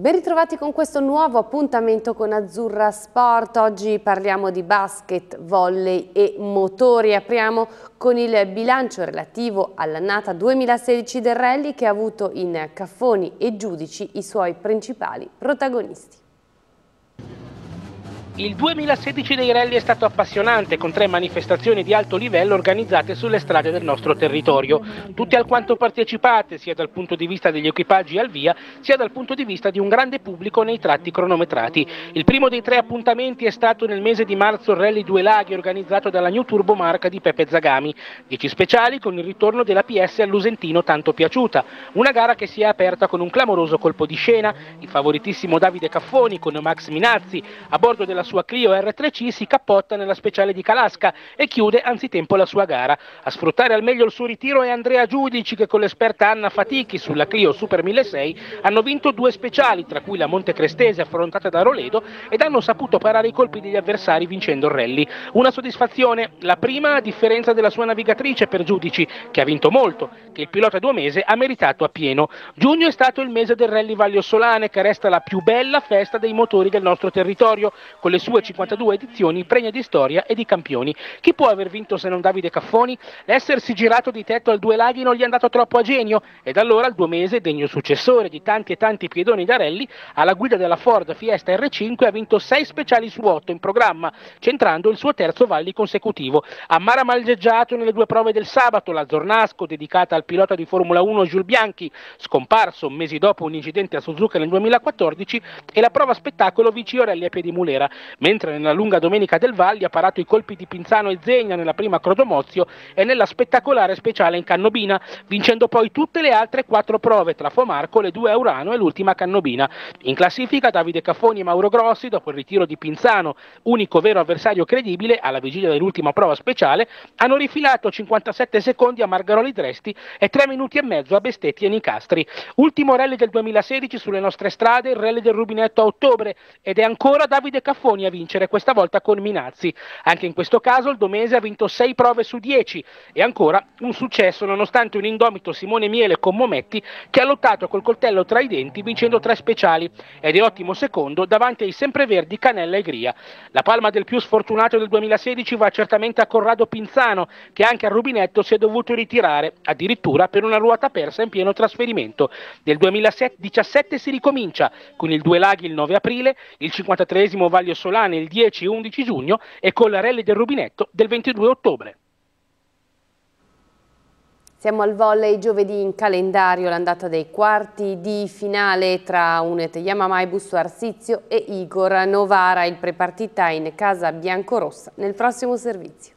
Ben ritrovati con questo nuovo appuntamento con Azzurra Sport. Oggi parliamo di basket, volley e motori. Apriamo con il bilancio relativo all'annata 2016 del rally che ha avuto in Caffoni e Giudici i suoi principali protagonisti. Il 2016 dei rally è stato appassionante con tre manifestazioni di alto livello organizzate sulle strade del nostro territorio, tutte alquanto partecipate sia dal punto di vista degli equipaggi al via, sia dal punto di vista di un grande pubblico nei tratti cronometrati. Il primo dei tre appuntamenti è stato nel mese di marzo il Rally Due Laghi organizzato dalla New Turbo Marca di Pepe Zagami, 10 speciali con il ritorno della PS all'Usentino tanto piaciuta, una gara che si è aperta con un clamoroso colpo di scena, il favoritissimo Davide Caffoni con Max Minazzi a bordo della sua Clio R3C si cappotta nella speciale di Calasca e chiude anzitempo la sua gara. A sfruttare al meglio il suo ritiro è Andrea Giudici che con l'esperta Anna Fatichi sulla Clio Super 1600 hanno vinto due speciali, tra cui la Monte Crestese affrontata da Roledo ed hanno saputo parare i colpi degli avversari vincendo il rally. Una soddisfazione, la prima a differenza della sua navigatrice per Giudici che ha vinto molto, che il pilota due mesi ha meritato appieno. Giugno è stato il mese del rally Valio Solane che resta la più bella festa dei motori del nostro territorio con le le sue 52 edizioni pregne di storia e di campioni. Chi può aver vinto se non Davide Caffoni? L'essersi girato di tetto al Due Laghi non gli è andato troppo a genio ed allora il Due Mese, degno successore di tanti e tanti piedoni da rally, alla guida della Ford Fiesta R5 ha vinto 6 speciali su 8 in programma, centrando il suo terzo valli consecutivo. A Mara Malgeggiato nelle due prove del sabato, la Zornasco dedicata al pilota di Formula 1 Jules Bianchi, scomparso mesi dopo un incidente a Suzuka nel 2014, e la prova spettacolo Vici Orelli a Piedi Mulera mentre nella lunga domenica del Valli ha parato i colpi di Pinzano e Zegna nella prima Crodomozio e nella spettacolare speciale in Cannobina, vincendo poi tutte le altre quattro prove tra Fomarco, le due a Urano e l'ultima Cannobina. In classifica Davide Caffoni e Mauro Grossi, dopo il ritiro di Pinzano, unico vero avversario credibile alla vigilia dell'ultima prova speciale, hanno rifilato 57 secondi a Margaroli Dresti e 3 minuti e mezzo a Bestetti e Nicastri. Ultimo rally del 2016 sulle nostre strade, il rally del Rubinetto a ottobre ed è ancora Davide Caffoni Sacconi a vincere questa volta con Minazzi. Anche in questo caso il Domese ha vinto 6 prove su 10 e ancora un successo nonostante un indomito Simone Miele con Mometti che ha lottato col coltello tra i denti vincendo tre speciali ed è ottimo secondo davanti ai sempreverdi Canella e Gria. La palma del più sfortunato del 2016 va certamente a Corrado Pinzano che anche al Rubinetto si è dovuto ritirare addirittura per una ruota persa in pieno trasferimento. Nel 2017 si ricomincia con il Due Laghi il 9 aprile, il 53 Vaglio Solane il 10 e 11 giugno e con la rally del Rubinetto del 22 ottobre. Siamo al volley giovedì in calendario, l'andata dei quarti di finale tra Unet Yamamai, Busso Arsizio e Igor Novara, il prepartita in casa biancorossa nel prossimo servizio.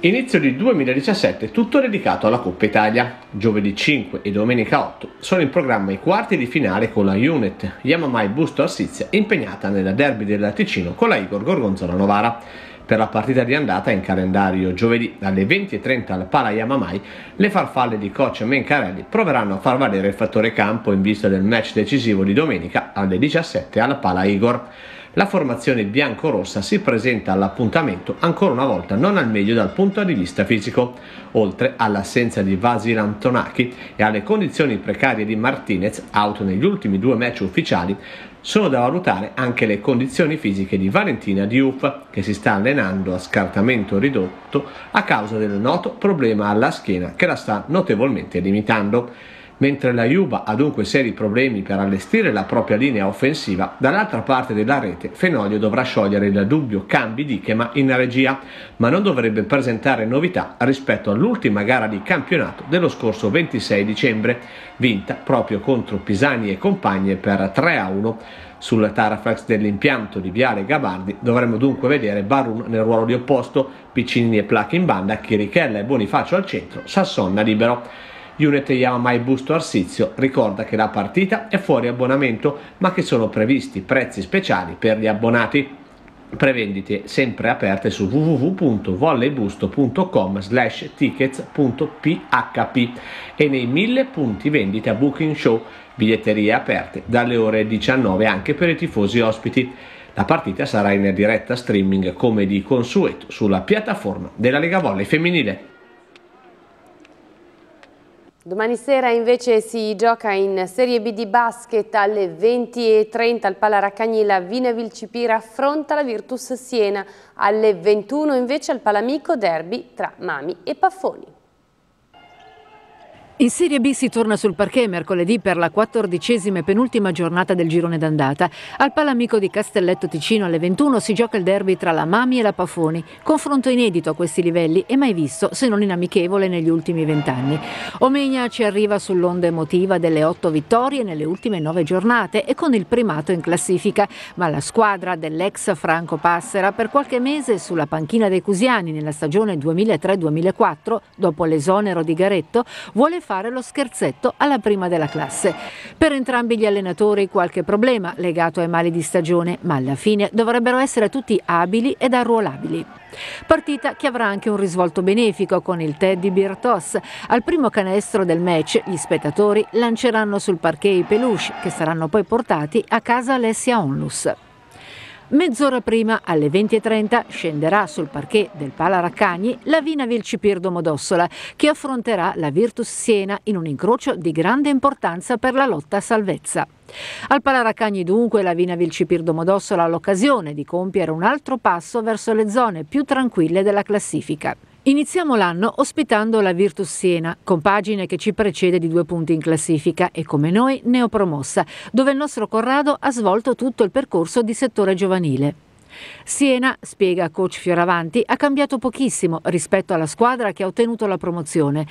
Inizio di 2017 tutto dedicato alla Coppa Italia. Giovedì 5 e domenica 8 sono in programma i quarti di finale con la Unit Yamamai Busto Arsizia impegnata nella derby del Ticino con la Igor Gorgonzola Novara. Per la partita di andata in calendario giovedì alle 20.30 al Pala Yamamai, le farfalle di coach Mencarelli proveranno a far valere il fattore campo in vista del match decisivo di domenica alle 17 al Pala Igor la formazione biancorossa si presenta all'appuntamento ancora una volta non al meglio dal punto di vista fisico. Oltre all'assenza di Vasil Antonaki e alle condizioni precarie di Martinez, out negli ultimi due match ufficiali, sono da valutare anche le condizioni fisiche di Valentina Diuf, che si sta allenando a scartamento ridotto a causa del noto problema alla schiena che la sta notevolmente limitando. Mentre la Juva ha dunque seri problemi per allestire la propria linea offensiva, dall'altra parte della rete Fenoglio dovrà sciogliere il dubbio cambi di Chema in regia, ma non dovrebbe presentare novità rispetto all'ultima gara di campionato dello scorso 26 dicembre, vinta proprio contro Pisani e compagne per 3-1. Sul Tarafax dell'impianto di Viale Gabardi dovremmo dunque vedere Barun nel ruolo di opposto, Piccini e Plac in banda, Chirichella e Bonifacio al centro, Sassonna libero. Uniteyama e Busto Arsizio ricorda che la partita è fuori abbonamento ma che sono previsti prezzi speciali per gli abbonati prevendite sempre aperte su www.volleybusto.com slash tickets.php e nei 1000 punti vendita Booking Show, biglietterie aperte dalle ore 19 anche per i tifosi ospiti. La partita sarà in diretta streaming come di consueto sulla piattaforma della Lega Volley Femminile. Domani sera invece si gioca in Serie B di basket alle 20.30 al Pala Raccagnila Vinevil Cipira affronta la Virtus Siena, alle 21 invece al Palamico Derby tra Mami e Paffoni. In Serie B si torna sul parquet mercoledì per la quattordicesima e penultima giornata del girone d'andata. Al Palamico di Castelletto Ticino alle 21 si gioca il derby tra la Mami e la Pafoni, confronto inedito a questi livelli e mai visto se non inamichevole negli ultimi vent'anni. Omegna ci arriva sull'onda emotiva delle otto vittorie nelle ultime nove giornate e con il primato in classifica, ma la squadra dell'ex Franco Passera per qualche mese sulla panchina dei Cusiani nella stagione 2003-2004, dopo l'esonero di Garetto, vuole fare lo scherzetto alla prima della classe. Per entrambi gli allenatori qualche problema legato ai mali di stagione, ma alla fine dovrebbero essere tutti abili ed arruolabili. Partita che avrà anche un risvolto benefico con il Teddy Birtos. Al primo canestro del match gli spettatori lanceranno sul parquet i peluche che saranno poi portati a casa Alessia Onlus. Mezz'ora prima, alle 20.30, scenderà sul parquet del Pala Raccagni la Vina Vilcipirdo Modossola, che affronterà la Virtus Siena in un incrocio di grande importanza per la lotta a salvezza. Al Palaracagni dunque la Vina Vilcipirdo Modossola ha l'occasione di compiere un altro passo verso le zone più tranquille della classifica. Iniziamo l'anno ospitando la Virtus Siena, compagine che ci precede di due punti in classifica e come noi neopromossa, dove il nostro Corrado ha svolto tutto il percorso di settore giovanile. Siena, spiega coach Fioravanti, ha cambiato pochissimo rispetto alla squadra che ha ottenuto la promozione.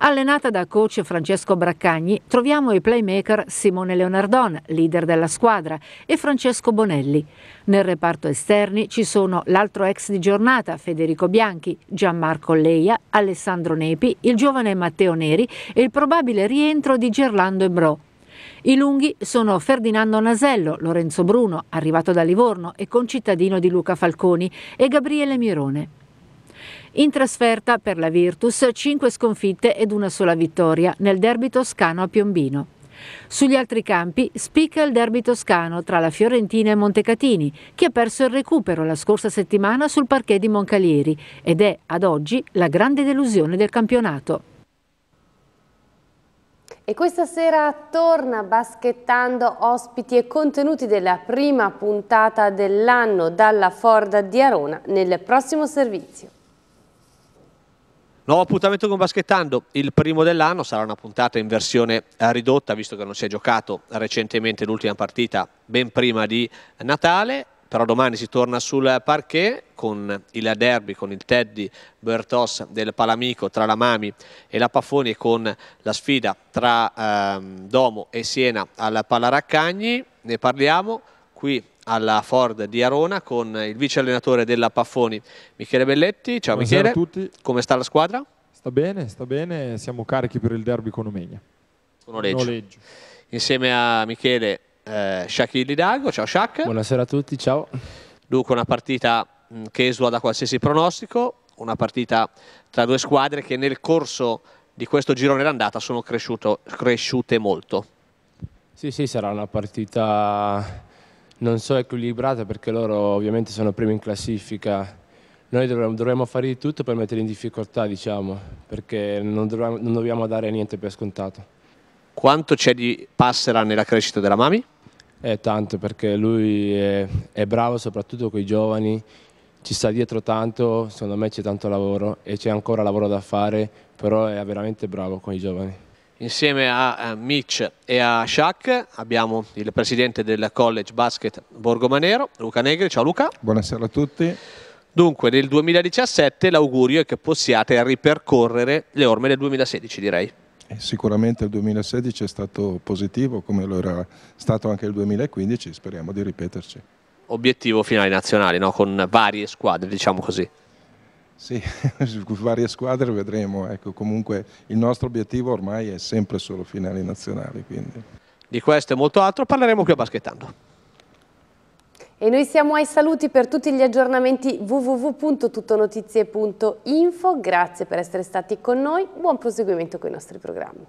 Allenata da coach Francesco Braccagni, troviamo i playmaker Simone Leonardon, leader della squadra, e Francesco Bonelli. Nel reparto esterni ci sono l'altro ex di giornata Federico Bianchi, Gianmarco Leia, Alessandro Nepi, il giovane Matteo Neri e il probabile rientro di Gerlando Ebro, i lunghi sono Ferdinando Nasello, Lorenzo Bruno, arrivato da Livorno e concittadino di Luca Falconi, e Gabriele Mirone. In trasferta per la Virtus 5 sconfitte ed una sola vittoria nel derby toscano a Piombino. Sugli altri campi spicca il derby toscano tra la Fiorentina e Montecatini, che ha perso il recupero la scorsa settimana sul parquet di Moncalieri ed è ad oggi la grande delusione del campionato. E questa sera torna baschettando ospiti e contenuti della prima puntata dell'anno dalla Ford di Arona nel prossimo servizio. Nuovo appuntamento con Baschettando, il primo dell'anno, sarà una puntata in versione eh, ridotta visto che non si è giocato recentemente l'ultima partita ben prima di Natale però domani si torna sul parquet con il derby, con il Teddy Bertos del Palamico tra la Mami e la Paffoni e con la sfida tra ehm, Domo e Siena al Palaraccagni, ne parliamo qui alla Ford di Arona con il vice allenatore della Paffoni Michele Belletti. Ciao Buonasera Michele, a tutti. come sta la squadra? Sta bene, sta bene, siamo carichi per il derby con Omegna. Con Oleggio. Insieme a Michele eh, Shaq Lidago. Ciao Shaq. Buonasera a tutti, ciao. Dunque una partita mm, che esula da qualsiasi pronostico, una partita tra due squadre che nel corso di questo girone d'andata sono cresciuto, cresciute molto. Sì, sì, sarà una partita non so equilibrata perché loro ovviamente sono primi in classifica. Noi dovremmo, dovremmo fare di tutto per mettere in difficoltà, diciamo, perché non, dovremmo, non dobbiamo dare niente per scontato. Quanto c'è di passera nella crescita della Mami? Eh, tanto perché lui è, è bravo soprattutto con i giovani, ci sta dietro tanto, secondo me c'è tanto lavoro e c'è ancora lavoro da fare, però è veramente bravo con i giovani. Insieme a eh, Mitch e a Shaq abbiamo il presidente del College Basket Borgomanero, Luca Negri. Ciao Luca. Buonasera a tutti. Dunque, nel 2017 l'augurio è che possiate ripercorrere le orme del 2016, direi. Sicuramente il 2016 è stato positivo come lo era stato anche il 2015, speriamo di ripeterci. Obiettivo finale nazionale no? con varie squadre, diciamo così. Sì, varie squadre vedremo, ecco, comunque il nostro obiettivo ormai è sempre solo finali nazionali. Quindi. Di questo e molto altro parleremo qui a Baschettando. E noi siamo ai saluti per tutti gli aggiornamenti www.tuttonotizie.info. Grazie per essere stati con noi. Buon proseguimento con i nostri programmi.